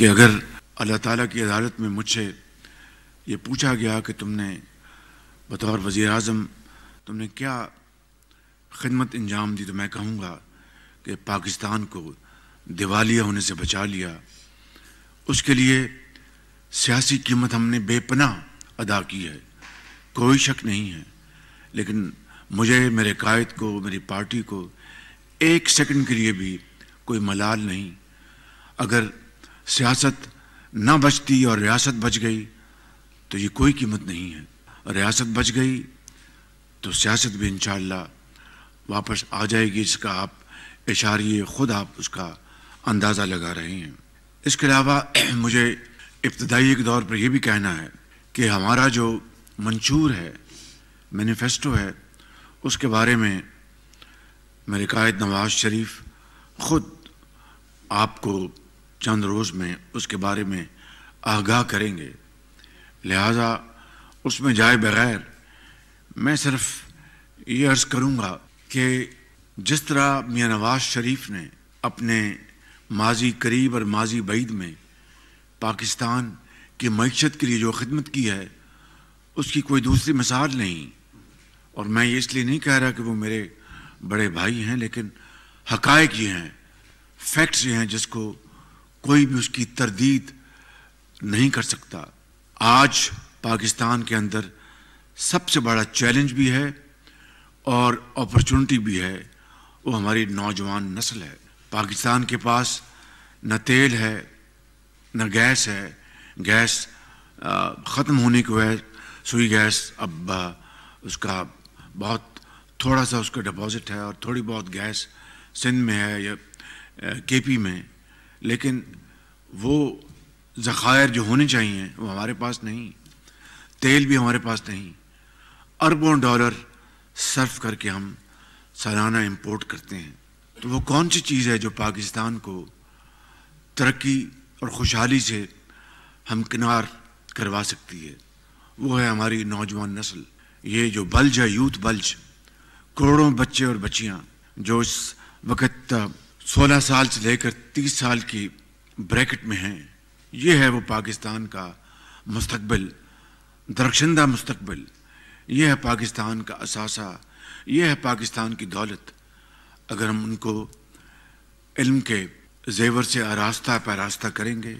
कि अगर अल्लाह ताला की अदालत में मुझसे ये पूछा गया कि तुमने बतौर वज़ी अजम तुमने क्या खिदमत अंजाम दी तो मैं कहूँगा कि पाकिस्तान को दिवालिया होने से बचा लिया उसके लिए सियासी कीमत हमने बेपनाह अदा की है कोई शक नहीं है लेकिन मुझे मेरे कायद को मेरी पार्टी को एक सेकंड के लिए भी कोई मलाल नहीं अगर सियासत ना बचती और रियासत बच गई तो ये कोई कीमत नहीं है रियासत बच गई तो सियासत भी इन वापस आ जाएगी इसका आप इशारे ख़ुद आप उसका अंदाज़ा लगा रहे हैं इसके अलावा मुझे इब्तदाई के दौर पर यह भी कहना है कि हमारा जो मंशूर है मैनिफेस्टो है उसके बारे में मेरे कायद नवाज शरीफ ख़ुद आपको चंद रोज़ में उसके बारे में आगाह करेंगे लिहाजा उसमें जाए बगैर मैं सिर्फ ये अर्ज़ करूँगा कि जिस तरह मियाँ नवाज शरीफ ने अपने माजी करीब और माजी बैद में पाकिस्तान की मीशत के लिए जो खिदमत की है उसकी कोई दूसरी मिसाल नहीं और मैं ये इसलिए नहीं कह रहा कि वो मेरे बड़े भाई हैं लेकिन हकायक ये हैं फैक्ट्स ये हैं जिसको कोई भी उसकी तरदीद नहीं कर सकता आज पाकिस्तान के अंदर सबसे बड़ा चैलेंज भी है और अपॉर्चुनिटी भी है वो हमारी नौजवान नस्ल है पाकिस्तान के पास न तेल है न गैस है गैस ख़त्म होने की वजह सुई गैस अब उसका बहुत थोड़ा सा उसका डिपॉजिट है और थोड़ी बहुत गैस सिंध में है या केपी में लेकिन वो ज़खायर जो होने चाहिए वो हमारे पास नहीं तेल भी हमारे पास नहीं अरबों डॉलर सर्फ करके हम सालाना इम्पोर्ट करते हैं तो वो कौन सी चीज़ है जो पाकिस्तान को तरक्की और खुशहाली से हमकिनार करवा सकती है वो है हमारी नौजवान नस्ल ये जो बल्ज है यूथ बल्ज करोड़ों बच्चे और बच्चियाँ जो इस वक्त सोलह साल से लेकर तीस साल की ब्रैकेट में हैं ये है वो पाकिस्तान का मुस्तबिल दरक्षिंदा मुस्तबिल ये है पाकिस्तान का असासा ये है पाकिस्तान की दौलत अगर हम उनको इल्म के जेवर से आरास्ता पैरास्ता करेंगे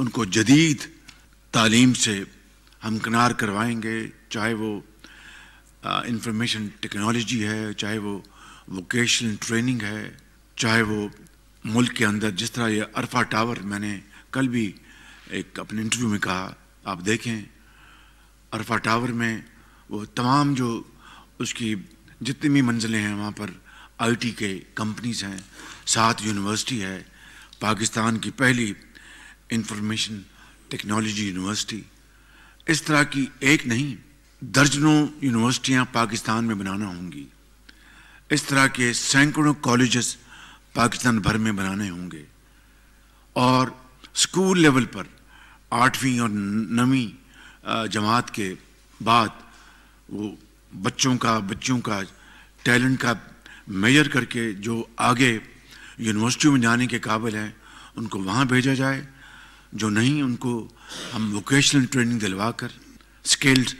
उनको जदीद तालीम से हमकनार करवाएंगे चाहे वो इंफॉर्मेशन टेक्नोलॉजी है चाहे वो वोकेशनल ट्रेनिंग है चाहे वो मुल्क के अंदर जिस तरह ये अरफा टावर मैंने कल भी एक अपने इंटरव्यू में कहा आप देखें अरफा टावर में वो तमाम जो उसकी जितनी भी मंजिलें हैं वहाँ पर आईटी के कंपनीज हैं सात यूनिवर्सिटी है पाकिस्तान की पहली इंफॉर्मेशन टेक्नोलॉजी यूनिवर्सिटी इस तरह की एक नहीं दर्जनों यूनिवर्सिटियाँ पाकिस्तान में बनाना होंगी इस तरह के सैकड़ों कॉलेजेस पाकिस्तान भर में बनाने होंगे और स्कूल लेवल पर आठवीं और नवीं जमात के बाद वो बच्चों का बच्चों का टैलेंट का मेजर करके जो आगे यूनिवर्सिटियों में जाने के काबिल हैं उनको वहाँ भेजा जाए जो नहीं उनको हम वोकेशनल ट्रेनिंग दिलवा कर स्किल्ड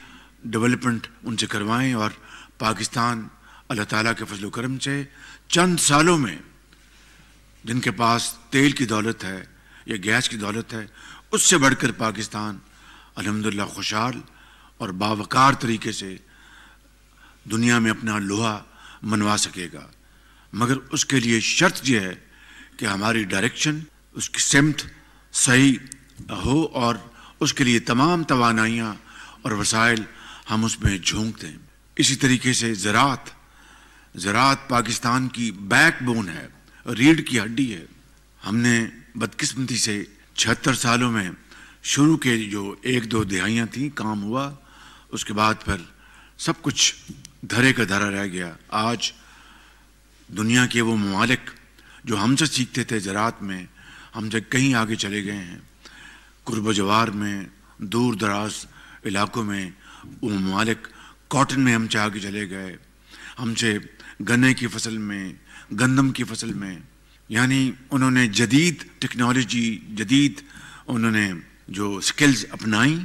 डेवलपमेंट उनसे करवाएं और पाकिस्तान अल्लाह ताला के फजल करम से चंद सालों में जिनके पास तेल की दौलत है या गैस की दौलत है उससे बढ़कर पाकिस्तान अलहमदिल्ला खुशहाल और बावकार तरीके से दुनिया में अपना लोहा मनवा सकेगा मगर उसके लिए शर्त यह है कि हमारी डायरेक्शन उसकी सिमत सही हो और उसके लिए तमाम तोानाइयाँ और वसाइल हम उसमें झोंक दें इसी तरीके से ज़रात ज़रात पाकिस्तान की बैकबोन है रीढ़ की हड्डी है हमने बदकिस्मती से छिहत्तर सालों में शुरू के जो एक दो दिहाइयाँ थीं काम हुआ उसके बाद फिर सब कुछ धरे का धरा रह गया आज दुनिया के वो ममालिक जो हमसे सीखते थे ज़रात में हमसे कहीं आगे चले गए हैं कुरब जवार में दूर दराज इलाकों में वो ममालिक कॉटन में हमसे आगे चले गए हमसे गन्ने की फसल में गंदम की फसल में यानी उन्होंने जदीद टेक्नोलॉजी जदीद उन्होंने जो स्किल्स अपनाई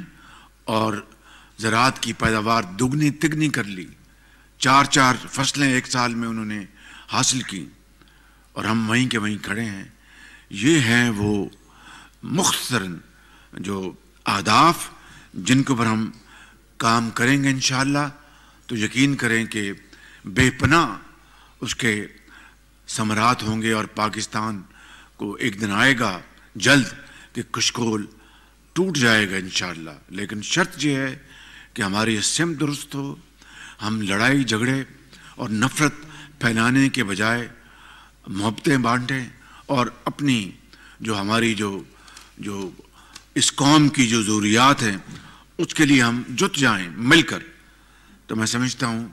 और ज़रात की पैदावार दुगनी तिगनी कर ली चार चार फसलें एक साल में उन्होंने हासिल की और हम वहीं के वहीं खड़े हैं ये हैं वो मुख्तर जो आदाफ जिनके ऊपर हम काम करेंगे इन तो यकीन करें कि बेपना उसके સમરાત હોંગે ઓર પાકિસ્તાન કો એક ਦਿન આયેગા જલ્દ કે કુશકુલ તૂટ જાયેગા ઇનશાલ્લા લેકિન શરત જે હે કે હમારી સિમ درست હો હમ લડાઈ ઝગડે ઓર નફરત ફેલાને કે બજાએ mohabbatે બાંટે ઓર અપની જો હમારી જો જો ઇસ કોમ કી જો જરૂરિયાત હે ઉસકે લિયે હમ जुट જાયે મિલકર તો મે સમજતા હું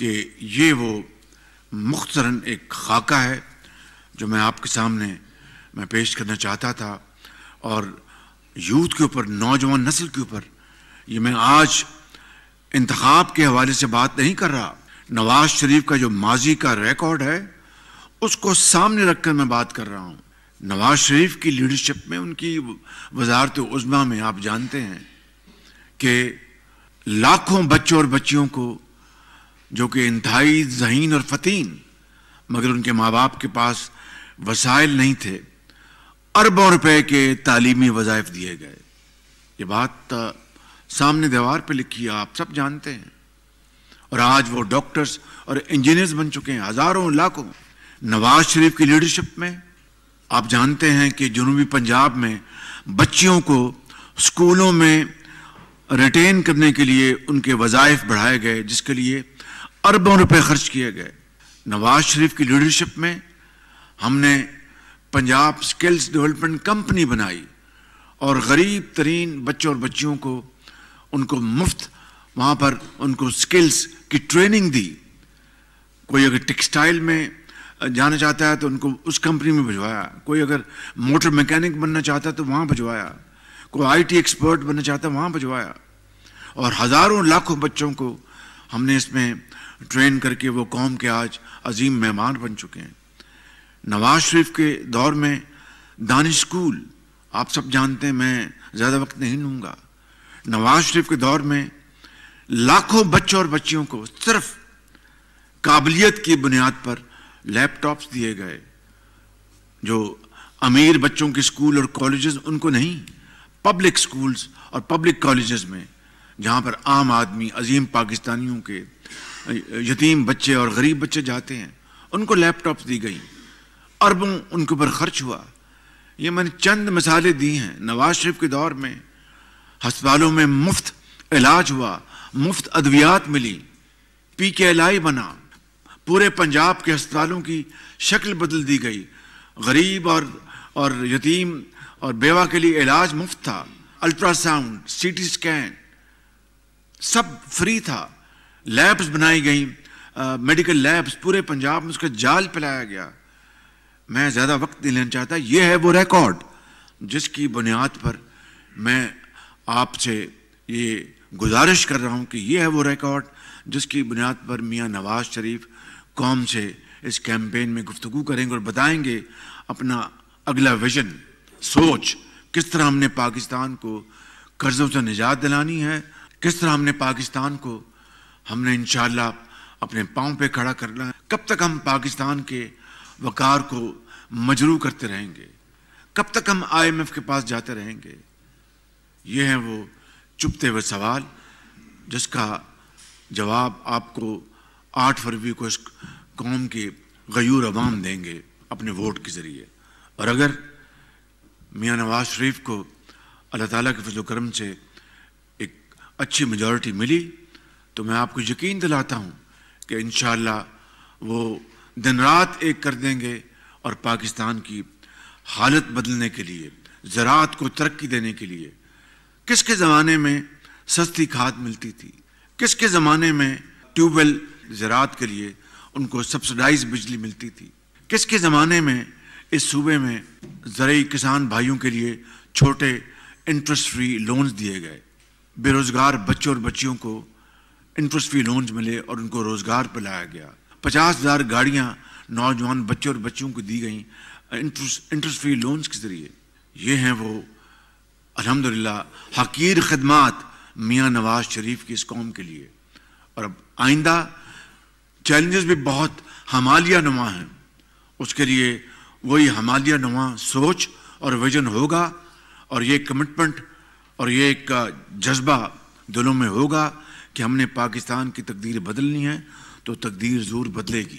કે યે વો मुख्तरन एक खाका है जो मैं आपके सामने मैं पेश करना चाहता था और यूथ के ऊपर नौजवान नस्ल के ऊपर ये मैं आज इंतखब के हवाले से बात नहीं कर रहा नवाज शरीफ का जो माजी का रिकॉर्ड है उसको सामने रखकर मैं बात कर रहा हूँ नवाज शरीफ की लीडरशिप में उनकी वजारत उजमा में आप जानते हैं कि लाखों बच्चों और बच्चियों को जो कि इंतहाई जहीन और फतीन मगर उनके माँ बाप के पास वसाइल नहीं थे अरबों रुपए के तालीमी वज़ायफ दिए गए ये बात सामने दीवार पे लिखी है आप सब जानते हैं और आज वो डॉक्टर्स और इंजीनियर्स बन चुके हैं हज़ारों लाखों नवाज शरीफ की लीडरशिप में आप जानते हैं कि जनूबी पंजाब में बच्चियों को स्कूलों में रिटेन करने के लिए उनके वज़ाइफ बढ़ाए गए जिसके लिए अरबों रुपए खर्च किए गए नवाज शरीफ की लीडरशिप में हमने पंजाब स्किल्स डेवलपमेंट कंपनी बनाई और गरीब तरीन बच्चों और बच्चियों को उनको मुफ्त वहाँ पर उनको स्किल्स की ट्रेनिंग दी कोई अगर टेक्सटाइल में जाना चाहता है तो उनको उस कंपनी में भिजवाया कोई अगर मोटर मैकेनिक बनना चाहता है तो वहाँ भिजवाया कोई आईटी एक्सपर्ट बनना चाहता है वहाँ भिजवाया और हज़ारों लाखों बच्चों को हमने इसमें ट्रेन करके वो कौम के आज अजीम मेहमान बन चुके हैं नवाज शरीफ के दौर में दानिश स्कूल आप सब जानते हैं मैं ज़्यादा वक्त नहीं लूँगा नवाज शरीफ के दौर में लाखों बच्चों और बच्चियों को सिर्फ काबिलियत की बुनियाद पर लैपटॉप्स दिए गए जो अमीर बच्चों के स्कूल और कॉलेजेस उनको नहीं पब्लिक स्कूल्स और पब्लिक कॉलेजेस में जहाँ पर आम आदमी अजीम पाकिस्तानियों के यतीम बच्चे और गरीब बच्चे जाते हैं उनको लैपटॉप दी गई अरबों उनके ऊपर खर्च हुआ ये मैंने चंद मिसालें दी हैं नवाज शरीफ के दौर में हस्पतालों में मुफ्त इलाज हुआ मुफ्त अद्वियात मिली पी के एल आई बना पूरे पंजाब के अस्पतालों की शक्ल बदल दी गई गरीब और और यतीम और बेवा के लिए इलाज मुफ्त था अल्ट्रासाउंड सी टी स्कैन सब फ्री था लैब्स बनाई गई मेडिकल लैब्स पूरे पंजाब में उसका जाल फैलाया गया मैं ज़्यादा वक्त नहीं लेना चाहता ये है वो रिकॉर्ड जिसकी बुनियाद पर मैं आपसे ये गुजारिश कर रहा हूँ कि ये है वो रिकॉर्ड जिसकी बुनियाद पर मियाँ नवाज शरीफ कौम से इस कैंपेन में गुफ्तु करेंगे और बताएंगे अपना अगला विजन सोच किस तरह हमने पाकिस्तान को कर्ज़ों से निजात दिलानी है किस तरह हमने पाकिस्तान को हमने इन अपने पाँव पे खड़ा करना है कब तक हम पाकिस्तान के वकार को मजरू करते रहेंगे कब तक हम आईएमएफ के पास जाते रहेंगे ये हैं वो चुपते हुए सवाल जिसका जवाब आपको आठ फरवरी को इस कौम के गयूर अवाम देंगे अपने वोट के ज़रिए और अगर मियाँ नवाज शरीफ को अल्लाह ताला के फजल करम से एक अच्छी मेजॉरिटी मिली तो मैं आपको यकीन दिलाता हूँ कि इन वो दिन रात एक कर देंगे और पाकिस्तान की हालत बदलने के लिए ज़रात को तरक्की देने के लिए किसके ज़माने में सस्ती खाद मिलती थी किसके ज़माने में ट्यूबवेल ज़रात के लिए उनको सब्सिडाइज बिजली मिलती थी किसके ज़माने में इस सूबे में ज़रूरी किसान भाइयों के लिए छोटे इंटरेस्ट फ्री लोन्स दिए गए बेरोज़गार बच्चों और बच्चियों को इंटरेस्ट फ्री लोन्स मिले और उनको रोज़गार पर लाया गया पचास हज़ार गाड़ियां नौजवान बच्चों और बच्चियों को दी गई इंटरेस्ट फ्री लोन्स के ज़रिए ये हैं वो अल्हम्दुलिल्लाह हकीर खदमात मियाँ नवाज शरीफ की इस कौम के लिए और अब आइंदा चैलेंजेस भी बहुत हमालिया नुमा हैं उसके लिए वही हमालिया नुमा सोच और विजन होगा और ये कमिटमेंट और ये एक जज्बा दिलों में होगा कि हमने पाकिस्तान की तकदीर बदलनी है तो तकदीर ज़रूर बदलेगी